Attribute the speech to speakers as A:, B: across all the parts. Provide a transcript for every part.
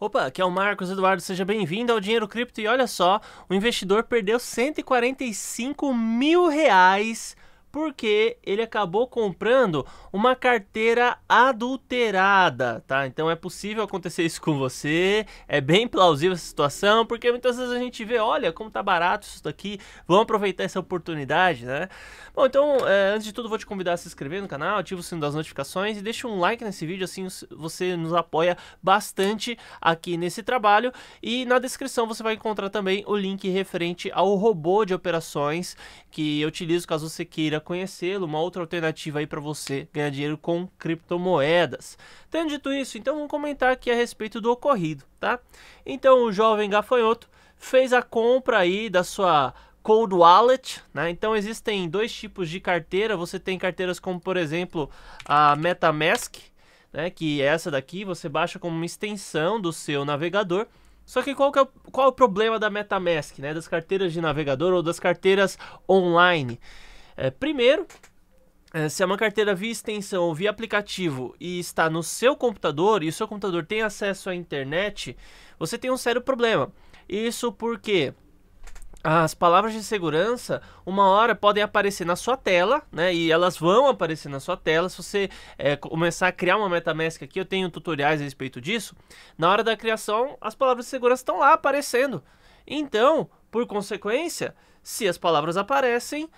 A: Opa, aqui é o Marcos Eduardo, seja bem-vindo ao Dinheiro Cripto. E olha só, o investidor perdeu 145 mil reais porque ele acabou comprando uma carteira adulterada, tá? Então é possível acontecer isso com você, é bem plausível essa situação, porque muitas vezes a gente vê, olha como tá barato isso daqui, vamos aproveitar essa oportunidade, né? Bom, então, é, antes de tudo, vou te convidar a se inscrever no canal, ativa o sino das notificações e deixa um like nesse vídeo, assim você nos apoia bastante aqui nesse trabalho. E na descrição você vai encontrar também o link referente ao robô de operações que eu utilizo caso você queira conhecê-lo, uma outra alternativa aí para você ganhar dinheiro com criptomoedas. Tendo dito isso, então vamos comentar aqui a respeito do ocorrido, tá? Então o jovem gafanhoto fez a compra aí da sua Cold Wallet, né? Então existem dois tipos de carteira. Você tem carteiras como, por exemplo, a MetaMask, né? Que é essa daqui, você baixa como uma extensão do seu navegador. Só que qual, que é, qual é o problema da MetaMask, né? Das carteiras de navegador ou das carteiras online? É, primeiro, é, se é uma carteira via extensão ou via aplicativo e está no seu computador e o seu computador tem acesso à internet, você tem um sério problema. Isso porque as palavras de segurança, uma hora podem aparecer na sua tela, né? E elas vão aparecer na sua tela. Se você é, começar a criar uma MetaMask aqui, eu tenho tutoriais a respeito disso. Na hora da criação, as palavras de segurança estão lá aparecendo. Então, por consequência, se as palavras aparecem,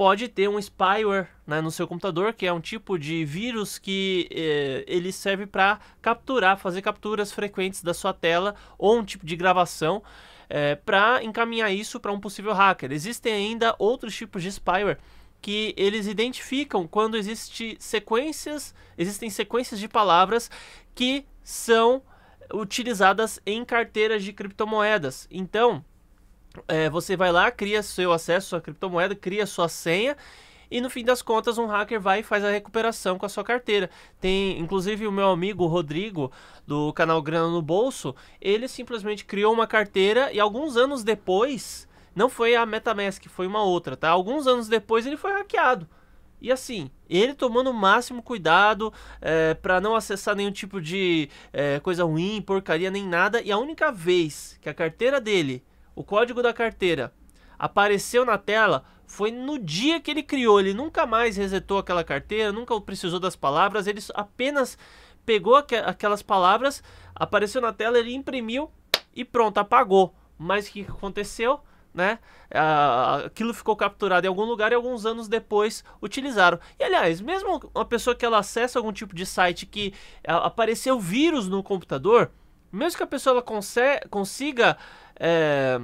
A: pode ter um spyware né, no seu computador, que é um tipo de vírus que eh, ele serve para capturar, fazer capturas frequentes da sua tela ou um tipo de gravação. Eh, para encaminhar isso para um possível hacker. Existem ainda outros tipos de spyware que eles identificam quando existe sequências, existem sequências de palavras que são utilizadas em carteiras de criptomoedas. Então, é, você vai lá, cria seu acesso, sua criptomoeda, cria sua senha e no fim das contas um hacker vai e faz a recuperação com a sua carteira. Tem, inclusive, o meu amigo Rodrigo do canal Grana no Bolso, ele simplesmente criou uma carteira e alguns anos depois, não foi a MetaMask, foi uma outra, tá? Alguns anos depois ele foi hackeado. E assim, ele tomando o máximo cuidado é, para não acessar nenhum tipo de é, coisa ruim, porcaria, nem nada. E a única vez que a carteira dele o código da carteira apareceu na tela foi no dia que ele criou. Ele nunca mais resetou aquela carteira, nunca precisou das palavras, ele apenas pegou aqu aquelas palavras, apareceu na tela, ele imprimiu e pronto, apagou. Mas o que aconteceu? Né? Ah, aquilo ficou capturado em algum lugar e alguns anos depois utilizaram. E aliás, mesmo uma pessoa que ela acessa algum tipo de site que apareceu vírus no computador, mesmo que a pessoa consiga é,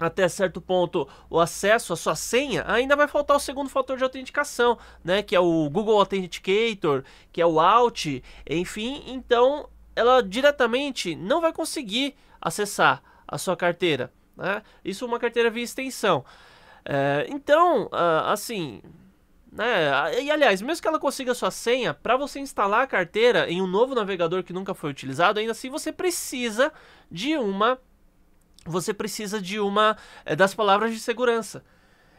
A: até certo ponto o acesso à sua senha, ainda vai faltar o segundo fator de autenticação, né? Que é o Google Authenticator, que é o Alt, enfim, então ela diretamente não vai conseguir acessar a sua carteira. Né? Isso é uma carteira via extensão. É, então, ah, assim, né? E aliás, mesmo que ela consiga sua senha, para você instalar a carteira em um novo navegador que nunca foi utilizado, ainda assim você precisa de uma você precisa de uma é, das palavras de segurança.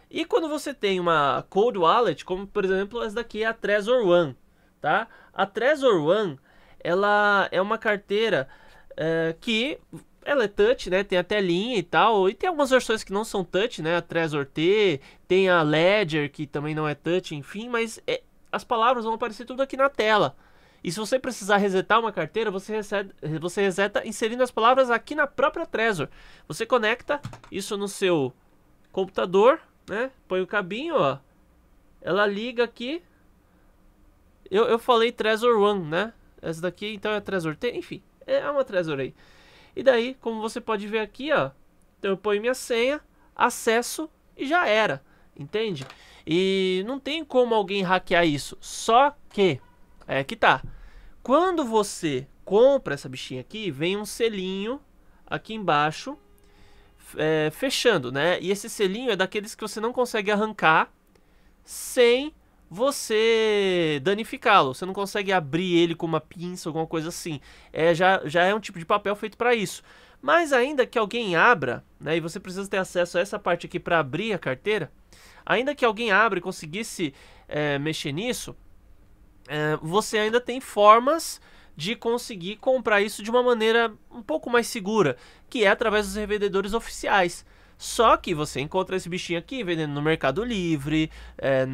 A: E quando você tem uma cold wallet, como por exemplo essa daqui é a Trezor One, tá? A Trezor One, ela é uma carteira é, que ela é touch, né? Tem a telinha e tal. E tem algumas versões que não são touch, né? A Trezor T, tem a Ledger, que também não é touch, enfim. Mas é, as palavras vão aparecer tudo aqui na tela. E se você precisar resetar uma carteira, você, recebe, você reseta inserindo as palavras aqui na própria Trezor. Você conecta isso no seu computador, né? Põe o cabinho, ó. Ela liga aqui. Eu, eu falei Trezor One, né? Essa daqui, então é Trezor T, enfim. É uma Trezor aí. E daí, como você pode ver aqui, ó, então eu ponho minha senha, acesso e já era, entende? E não tem como alguém hackear isso, só que, é que tá, quando você compra essa bichinha aqui, vem um selinho aqui embaixo, é, fechando, né? E esse selinho é daqueles que você não consegue arrancar sem você danificá-lo. Você não consegue abrir ele com uma pinça, alguma coisa assim. É, já, já é um tipo de papel feito para isso. Mas ainda que alguém abra, né, e você precisa ter acesso a essa parte aqui para abrir a carteira, ainda que alguém abra e conseguisse é, mexer nisso, é, você ainda tem formas de conseguir comprar isso de uma maneira um pouco mais segura, que é através dos revendedores oficiais. Só que você encontra esse bichinho aqui vendendo no Mercado Livre, é,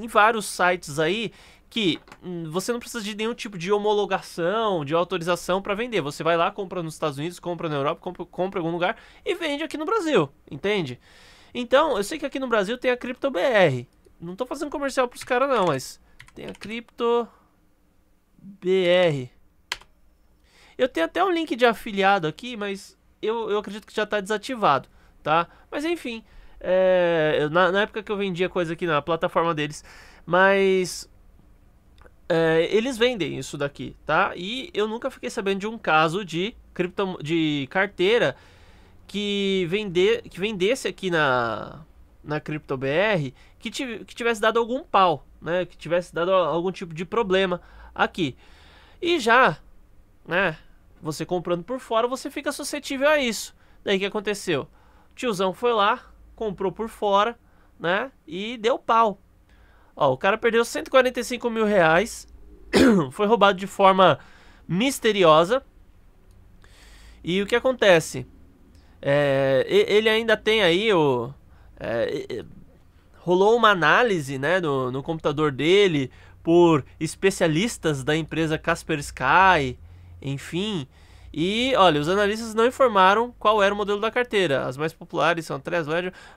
A: em vários sites aí que hum, você não precisa de nenhum tipo de homologação, de autorização para vender. Você vai lá, compra nos Estados Unidos, compra na Europa, compra, compra em algum lugar e vende aqui no Brasil, entende? Então, eu sei que aqui no Brasil tem a CryptoBR. Não tô fazendo comercial pros caras não, mas tem a CryptoBR. Eu tenho até um link de afiliado aqui, mas eu, eu acredito que já está desativado tá? Mas enfim, é, na, na, época que eu vendia coisa aqui na plataforma deles, mas é, eles vendem isso daqui, tá? E eu nunca fiquei sabendo de um caso de, cripto, de carteira que, vender, que vendesse aqui na, na CryptoBR que, que tivesse dado algum pau, né? Que tivesse dado algum tipo de problema aqui. E já, né? Você comprando por fora, você fica suscetível a isso. Daí que aconteceu? Tiozão foi lá, comprou por fora, né? E deu pau. Ó, o cara perdeu 145 mil reais. foi roubado de forma misteriosa. E o que acontece? É, ele ainda tem aí o. É, rolou uma análise né, no, no computador dele por especialistas da empresa Casper Sky, enfim. E, olha, os analistas não informaram qual era o modelo da carteira. As mais populares são a Tres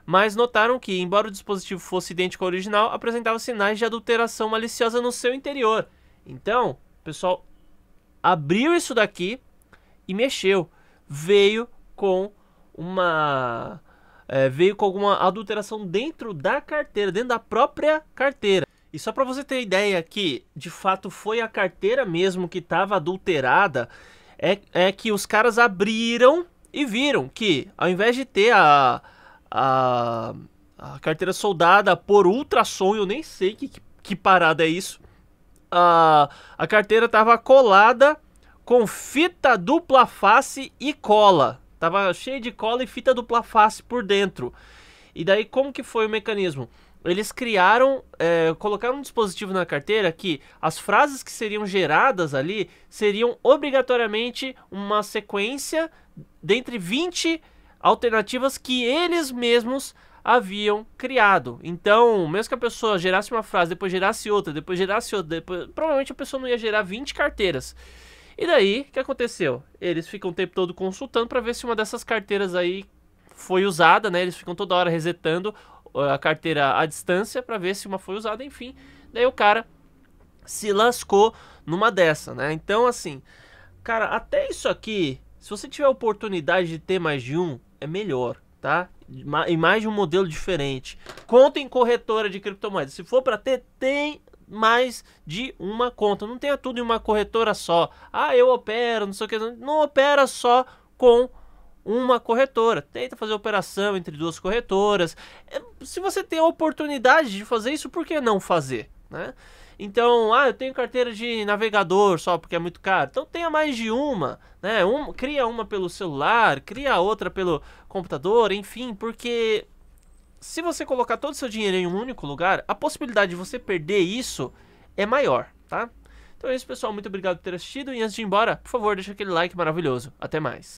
A: mas notaram que, embora o dispositivo fosse idêntico ao original, apresentava sinais de adulteração maliciosa no seu interior. Então, o pessoal abriu isso daqui e mexeu. Veio com uma. É, veio com alguma adulteração dentro da carteira, dentro da própria carteira. E só para você ter ideia que de fato foi a carteira mesmo que estava adulterada, é, é que os caras abriram e viram que, ao invés de ter a, a, a carteira soldada por ultrassom, eu nem sei que, que parada é isso, a, a carteira estava colada com fita dupla face e cola. Tava cheio de cola e fita dupla face por dentro. E daí como que foi o mecanismo? eles criaram, é, colocaram um dispositivo na carteira que as frases que seriam geradas ali seriam obrigatoriamente uma sequência dentre 20 alternativas que eles mesmos haviam criado. Então, mesmo que a pessoa gerasse uma frase, depois gerasse outra, depois gerasse outra, depois, provavelmente a pessoa não ia gerar 20 carteiras. E daí, o que aconteceu? Eles ficam o tempo todo consultando para ver se uma dessas carteiras aí foi usada, né? Eles ficam toda hora resetando a carteira à distância para ver se uma foi usada, enfim. Daí o cara se lascou numa dessa, né? Então, assim, cara, até isso aqui, se você tiver oportunidade de ter mais de um, é melhor, tá? e mais de um modelo diferente. Conta em corretora de criptomoedas. Se for para ter, tem mais de uma conta. Não tenha tudo em uma corretora só. Ah, eu opero, não sei o que. Não opera só com uma corretora. Tenta fazer operação entre duas corretoras. É, se você tem a oportunidade de fazer isso, por que não fazer? Né? Então, ah, eu tenho carteira de navegador só porque é muito caro. Então tenha mais de uma, né? Um, cria uma pelo celular, cria outra pelo computador, enfim, porque se você colocar todo o seu dinheiro em um único lugar, a possibilidade de você perder isso é maior, tá? Então é isso, pessoal. Muito obrigado por ter assistido. E antes de ir embora, por favor, deixa aquele like maravilhoso. Até mais.